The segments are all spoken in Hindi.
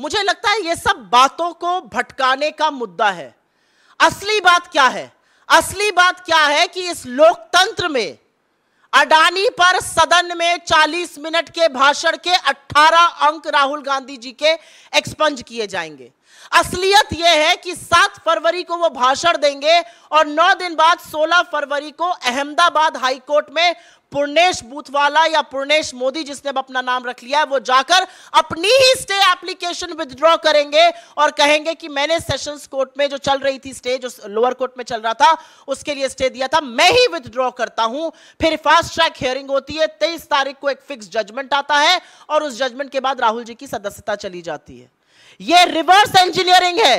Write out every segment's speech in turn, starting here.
मुझे लगता है ये सब बातों को भटकाने का मुद्दा है असली बात क्या है असली बात क्या है कि इस लोकतंत्र में अडानी पर सदन में 40 मिनट के भाषण के 18 अंक राहुल गांधी जी के एक्सपंज किए जाएंगे असलियत यह है कि 7 फरवरी को वो भाषण देंगे और 9 दिन बाद 16 फरवरी को अहमदाबाद हाईकोर्ट में पुर्णेश बूथवाला या पुर्णेश मोदी जिसने अपना नाम रख लिया है वो जाकर अपनी ही स्टे एप्लीकेशन विदड्रॉ करेंगे और कहेंगे कि मैंने सेशंस कोर्ट में जो चल रही थी स्टे जो लोअर कोर्ट में चल रहा था उसके लिए स्टे दिया था मैं ही विदड्रॉ करता हूं फिर फास्ट ट्रैक हियरिंग होती है तेईस तारीख को एक फिक्स जजमेंट आता है और उस जज जजमेंट के बाद राहुल जी की सदस्यता चली जाती है ये रिवर्स इंजीनियरिंग है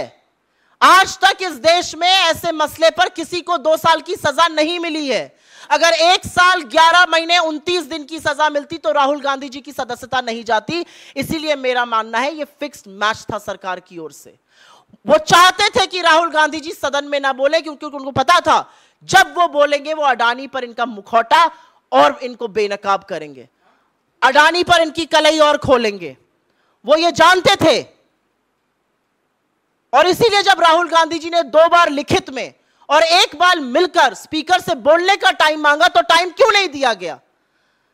आज तक इस देश में ऐसे मसले पर किसी को दो साल की सजा नहीं मिली है अगर एक साल ग्यारह महीने उनतीस दिन की सजा मिलती तो राहुल गांधी जी की सदस्यता नहीं जाती इसीलिए मेरा मानना है ये फिक्स मैच था सरकार की ओर से वो चाहते थे कि राहुल गांधी जी सदन में ना बोले क्योंकि उनको पता था जब वो बोलेंगे वो अडानी पर इनका मुखौटा और इनको बेनकाब करेंगे अडानी पर इनकी कलई और खोलेंगे वो ये जानते थे और इसीलिए जब राहुल गांधी जी ने दो बार लिखित में और एक बार मिलकर स्पीकर से बोलने का टाइम मांगा तो टाइम क्यों नहीं दिया गया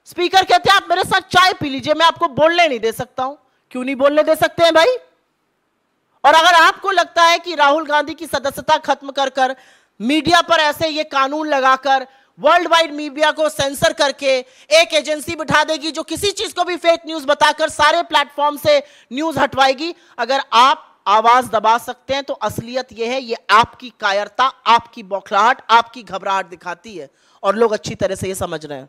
स्पीकर कहते आप मेरे साथ चाय पी लीजिए मैं आपको बोलने नहीं दे सकता हूं क्यों नहीं बोलने दे सकते हैं भाई और अगर आपको लगता है कि राहुल गांधी की सदस्यता खत्म कर कर मीडिया पर ऐसे ये कानून लगाकर वर्ल्ड वाइड मीडिया को सेंसर करके एक एजेंसी बिठा देगी जो किसी चीज को भी फेक न्यूज बताकर सारे प्लेटफॉर्म से न्यूज हटवाएगी अगर आप आवाज दबा सकते हैं तो असलियत यह है ये आपकी कायरता आपकी बौखलाहट आपकी घबराहट दिखाती है और लोग अच्छी तरह से ये समझ रहे हैं